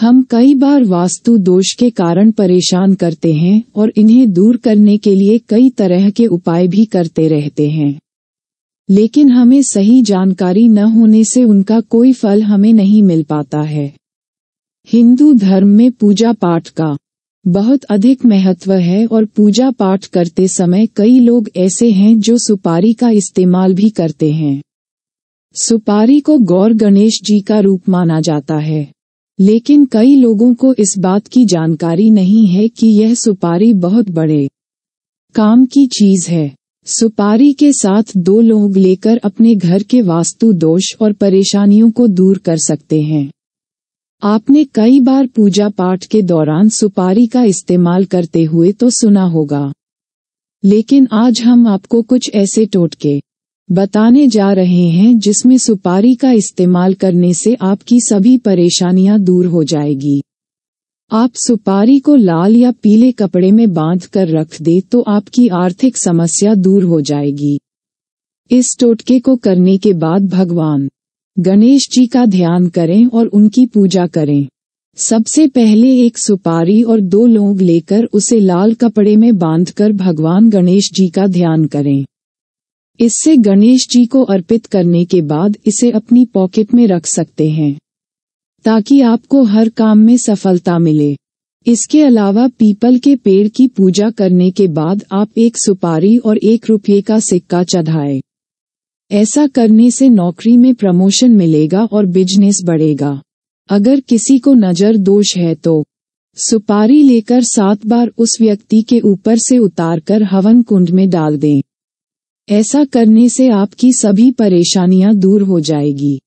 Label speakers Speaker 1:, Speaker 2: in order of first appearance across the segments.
Speaker 1: हम कई बार वास्तु दोष के कारण परेशान करते हैं और इन्हें दूर करने के लिए कई तरह के उपाय भी करते रहते हैं लेकिन हमें सही जानकारी न होने से उनका कोई फल हमें नहीं मिल पाता है हिंदू धर्म में पूजा पाठ का बहुत अधिक महत्व है और पूजा पाठ करते समय कई लोग ऐसे हैं जो सुपारी का इस्तेमाल भी करते हैं सुपारी को गौर गणेश जी का रूप माना जाता है लेकिन कई लोगों को इस बात की जानकारी नहीं है कि यह सुपारी बहुत बड़े काम की चीज है सुपारी के साथ दो लोग लेकर अपने घर के वास्तु दोष और परेशानियों को दूर कर सकते हैं आपने कई बार पूजा पाठ के दौरान सुपारी का इस्तेमाल करते हुए तो सुना होगा लेकिन आज हम आपको कुछ ऐसे टोटके बताने जा रहे हैं जिसमें सुपारी का इस्तेमाल करने से आपकी सभी परेशानियां दूर हो जाएगी आप सुपारी को लाल या पीले कपड़े में बांध कर रख दे तो आपकी आर्थिक समस्या दूर हो जाएगी इस टोटके को करने के बाद भगवान गणेश जी का ध्यान करें और उनकी पूजा करें सबसे पहले एक सुपारी और दो लोग लेकर उसे लाल कपड़े में बांधकर भगवान गणेश जी का ध्यान करें इससे गणेश जी को अर्पित करने के बाद इसे अपनी पॉकेट में रख सकते हैं ताकि आपको हर काम में सफलता मिले इसके अलावा पीपल के पेड़ की पूजा करने के बाद आप एक सुपारी और एक रुपये का सिक्का चढ़ाए ऐसा करने से नौकरी में प्रमोशन मिलेगा और बिजनेस बढ़ेगा अगर किसी को नजर दोष है तो सुपारी लेकर सात बार उस व्यक्ति के ऊपर से उतारकर हवन कुंड में डाल दें ऐसा करने से आपकी सभी परेशानियां दूर हो जाएगी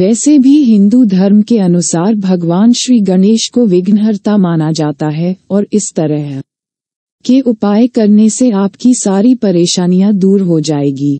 Speaker 1: वैसे भी हिंदू धर्म के अनुसार भगवान श्री गणेश को विघ्नहर्ता माना जाता है और इस तरह के उपाय करने से आपकी सारी परेशानियां दूर हो जाएगी